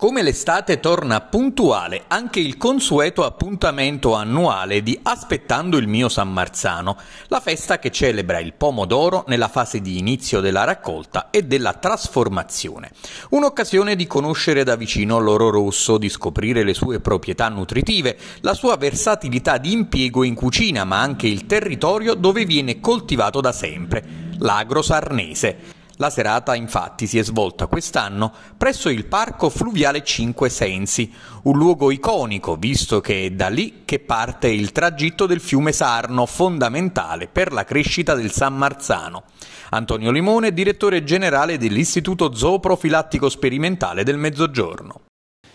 Come l'estate torna puntuale anche il consueto appuntamento annuale di Aspettando il mio San Marzano, la festa che celebra il pomodoro nella fase di inizio della raccolta e della trasformazione. Un'occasione di conoscere da vicino l'oro rosso, di scoprire le sue proprietà nutritive, la sua versatilità di impiego in cucina, ma anche il territorio dove viene coltivato da sempre, l'agro sarnese. La serata infatti si è svolta quest'anno presso il Parco Fluviale Cinque Sensi, un luogo iconico visto che è da lì che parte il tragitto del fiume Sarno, fondamentale per la crescita del San Marzano. Antonio Limone, direttore generale dell'Istituto Zooprofilattico Sperimentale del Mezzogiorno.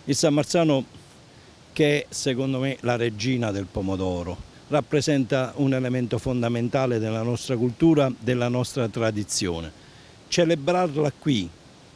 Il San Marzano che è secondo me la regina del pomodoro rappresenta un elemento fondamentale della nostra cultura, della nostra tradizione celebrarla qui,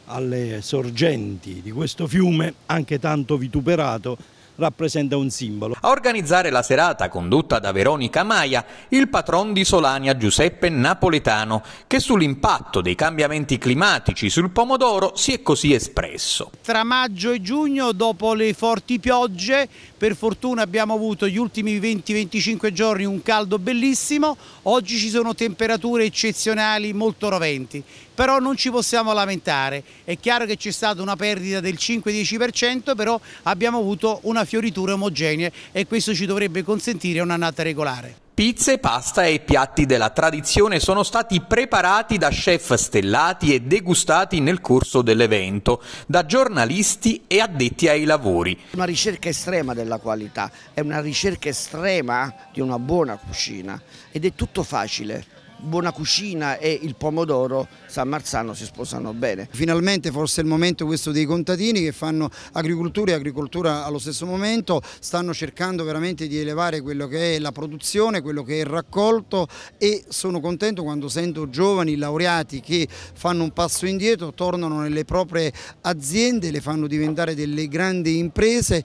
alle sorgenti di questo fiume, anche tanto vituperato, rappresenta un simbolo. A organizzare la serata condotta da Veronica Maia, il patron di Solania Giuseppe Napoletano, che sull'impatto dei cambiamenti climatici sul pomodoro si è così espresso. Tra maggio e giugno, dopo le forti piogge, per fortuna abbiamo avuto gli ultimi 20-25 giorni un caldo bellissimo, oggi ci sono temperature eccezionali molto roventi, però non ci possiamo lamentare, è chiaro che c'è stata una perdita del 5-10% però abbiamo avuto una fioriture omogenee e questo ci dovrebbe consentire un'annata regolare. Pizze, pasta e piatti della tradizione sono stati preparati da chef stellati e degustati nel corso dell'evento, da giornalisti e addetti ai lavori. Una ricerca estrema della qualità, è una ricerca estrema di una buona cucina ed è tutto facile buona cucina e il pomodoro San Marzano si sposano bene. Finalmente forse è il momento questo dei contadini che fanno agricoltura e agricoltura allo stesso momento, stanno cercando veramente di elevare quello che è la produzione, quello che è il raccolto e sono contento quando sento giovani laureati che fanno un passo indietro, tornano nelle proprie aziende, le fanno diventare delle grandi imprese